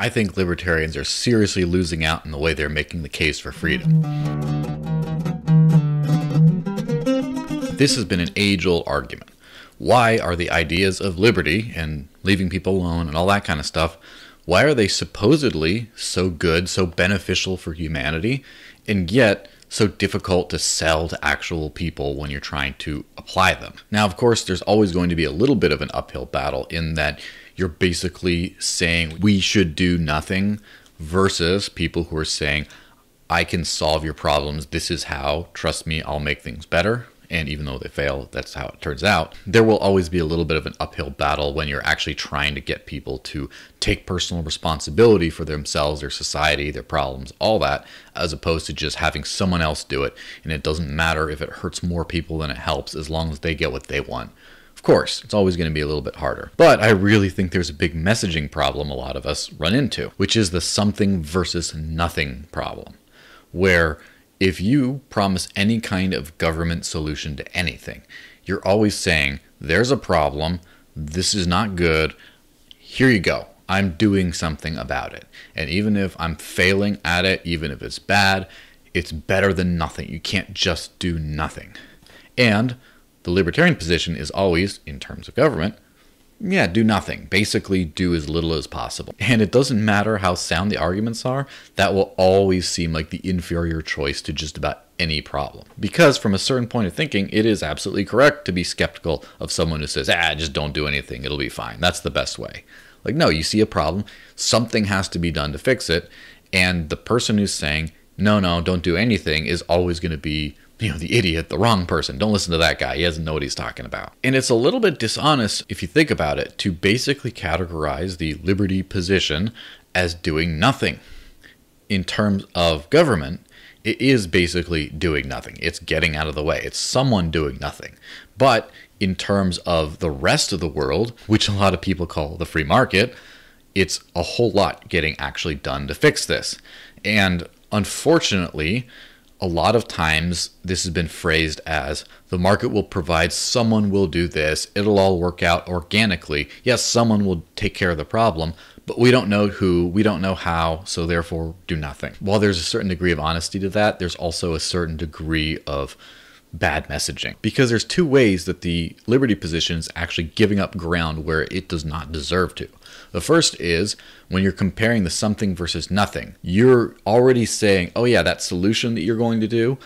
I think libertarians are seriously losing out in the way they're making the case for freedom. This has been an age old argument. Why are the ideas of liberty and leaving people alone and all that kind of stuff, why are they supposedly so good, so beneficial for humanity, and yet so difficult to sell to actual people when you're trying to apply them. Now, of course, there's always going to be a little bit of an uphill battle in that you're basically saying we should do nothing versus people who are saying, I can solve your problems. This is how. Trust me, I'll make things better. And even though they fail, that's how it turns out. There will always be a little bit of an uphill battle when you're actually trying to get people to take personal responsibility for themselves, their society, their problems, all that, as opposed to just having someone else do it. And it doesn't matter if it hurts more people than it helps, as long as they get what they want. Of course, it's always going to be a little bit harder. But I really think there's a big messaging problem a lot of us run into, which is the something versus nothing problem, where if you promise any kind of government solution to anything, you're always saying, there's a problem, this is not good, here you go. I'm doing something about it. And even if I'm failing at it, even if it's bad, it's better than nothing. You can't just do nothing. And the libertarian position is always, in terms of government, yeah, do nothing. Basically, do as little as possible. And it doesn't matter how sound the arguments are, that will always seem like the inferior choice to just about any problem. Because from a certain point of thinking, it is absolutely correct to be skeptical of someone who says, ah, just don't do anything, it'll be fine. That's the best way. Like, no, you see a problem, something has to be done to fix it. And the person who's saying, no, no, don't do anything is always going to be you know, the idiot, the wrong person. Don't listen to that guy. He doesn't know what he's talking about. And it's a little bit dishonest, if you think about it, to basically categorize the liberty position as doing nothing. In terms of government, it is basically doing nothing. It's getting out of the way. It's someone doing nothing. But in terms of the rest of the world, which a lot of people call the free market, it's a whole lot getting actually done to fix this. And unfortunately, a lot of times this has been phrased as the market will provide, someone will do this, it'll all work out organically. Yes, someone will take care of the problem, but we don't know who, we don't know how, so therefore do nothing. While there's a certain degree of honesty to that, there's also a certain degree of bad messaging because there's two ways that the liberty position is actually giving up ground where it does not deserve to. The first is when you're comparing the something versus nothing, you're already saying, oh, yeah, that solution that you're going to do,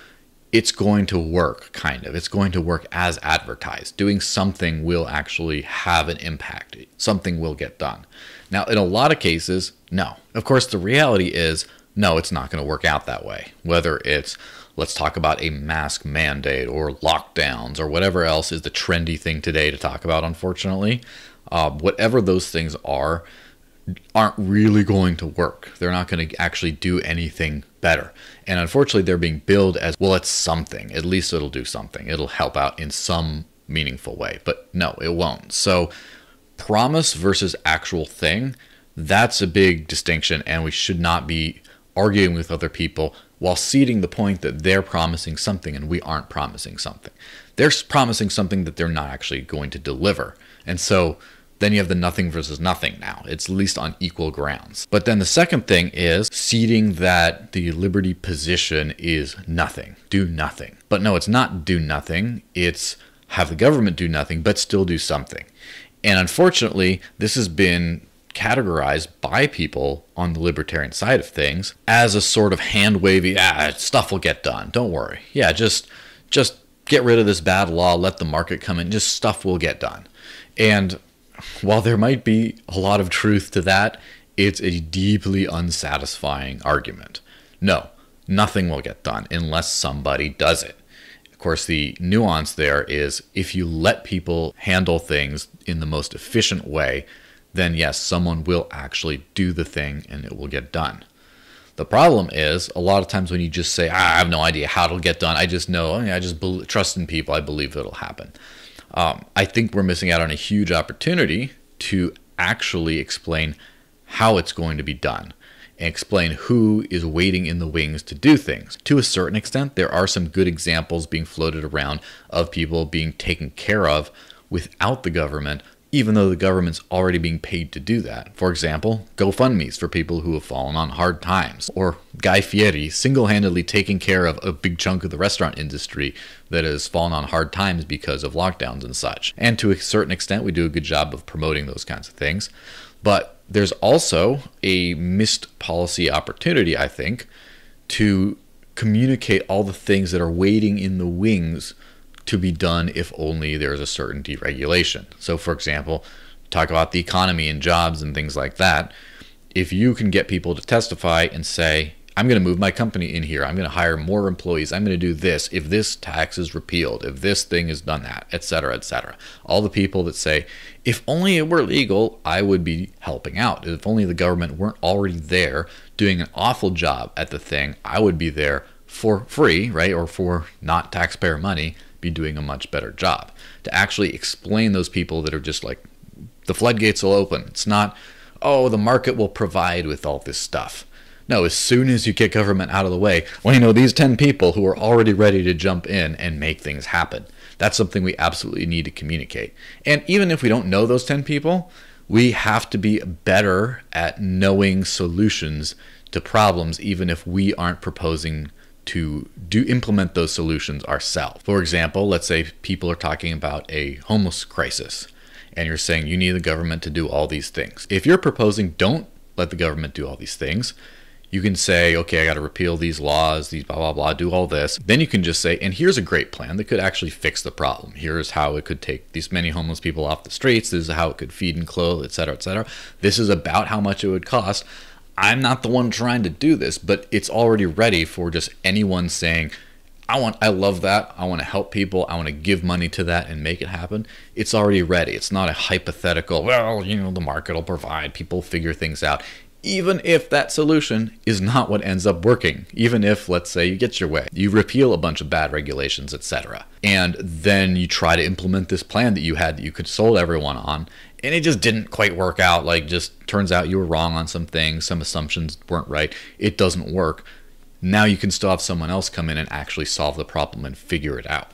it's going to work, kind of. It's going to work as advertised. Doing something will actually have an impact, something will get done. Now, in a lot of cases, no. Of course, the reality is, no, it's not going to work out that way. Whether it's Let's talk about a mask mandate or lockdowns or whatever else is the trendy thing today to talk about, unfortunately. Uh, whatever those things are, aren't really going to work. They're not going to actually do anything better. And unfortunately, they're being billed as well, it's something. At least it'll do something. It'll help out in some meaningful way. But no, it won't. So, promise versus actual thing, that's a big distinction. And we should not be arguing with other people while seeding the point that they're promising something and we aren't promising something. They're promising something that they're not actually going to deliver. And so then you have the nothing versus nothing now. It's at least on equal grounds. But then the second thing is seeding that the liberty position is nothing, do nothing. But no, it's not do nothing. It's have the government do nothing, but still do something. And unfortunately, this has been categorized by people on the libertarian side of things as a sort of hand wavy, ah, stuff will get done. Don't worry. Yeah, just just get rid of this bad law, let the market come in, just stuff will get done. And while there might be a lot of truth to that, it's a deeply unsatisfying argument. No, nothing will get done unless somebody does it. Of course, the nuance there is if you let people handle things in the most efficient way, then yes, someone will actually do the thing and it will get done. The problem is a lot of times when you just say, ah, I have no idea how it'll get done, I just know, I, mean, I just trust in people, I believe it'll happen. Um, I think we're missing out on a huge opportunity to actually explain how it's going to be done and explain who is waiting in the wings to do things. To a certain extent, there are some good examples being floated around of people being taken care of without the government even though the government's already being paid to do that. For example, GoFundMe's for people who have fallen on hard times, or Guy Fieri single handedly taking care of a big chunk of the restaurant industry that has fallen on hard times because of lockdowns and such. And to a certain extent, we do a good job of promoting those kinds of things. But there's also a missed policy opportunity, I think, to communicate all the things that are waiting in the wings to be done if only there's a certain deregulation. So, for example, talk about the economy and jobs and things like that. If you can get people to testify and say, I'm going to move my company in here. I'm going to hire more employees. I'm going to do this. If this tax is repealed, if this thing is done that, etc., etc. All the people that say, if only it were legal, I would be helping out. If only the government weren't already there doing an awful job at the thing, I would be there for free, right? Or for not taxpayer money be doing a much better job to actually explain those people that are just like the floodgates will open. It's not, oh, the market will provide with all this stuff. No, as soon as you get government out of the way, well, you know, these 10 people who are already ready to jump in and make things happen. That's something we absolutely need to communicate. And even if we don't know those 10 people, we have to be better at knowing solutions to problems, even if we aren't proposing to do implement those solutions ourselves. For example, let's say people are talking about a homeless crisis and you're saying you need the government to do all these things. If you're proposing don't let the government do all these things, you can say, okay, I got to repeal these laws, these blah, blah, blah, do all this. Then you can just say, and here's a great plan that could actually fix the problem. Here's how it could take these many homeless people off the streets. This is how it could feed and clothe, et cetera, et cetera. This is about how much it would cost. I'm not the one trying to do this, but it's already ready for just anyone saying, I want I love that. I want to help people. I want to give money to that and make it happen. It's already ready. It's not a hypothetical, well, you know, the market will provide, people figure things out. Even if that solution is not what ends up working, even if let's say you get your way, you repeal a bunch of bad regulations, etc. And then you try to implement this plan that you had that you could sold everyone on, and it just didn't quite work out like just turns out you were wrong on some things, some assumptions weren't right, it doesn't work. Now you can still have someone else come in and actually solve the problem and figure it out.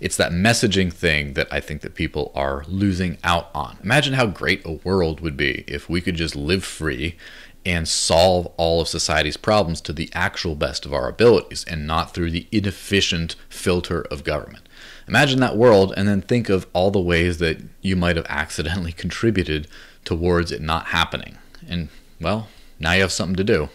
It's that messaging thing that I think that people are losing out on. Imagine how great a world would be if we could just live free and solve all of society's problems to the actual best of our abilities and not through the inefficient filter of government. Imagine that world and then think of all the ways that you might have accidentally contributed towards it not happening. And well, now you have something to do.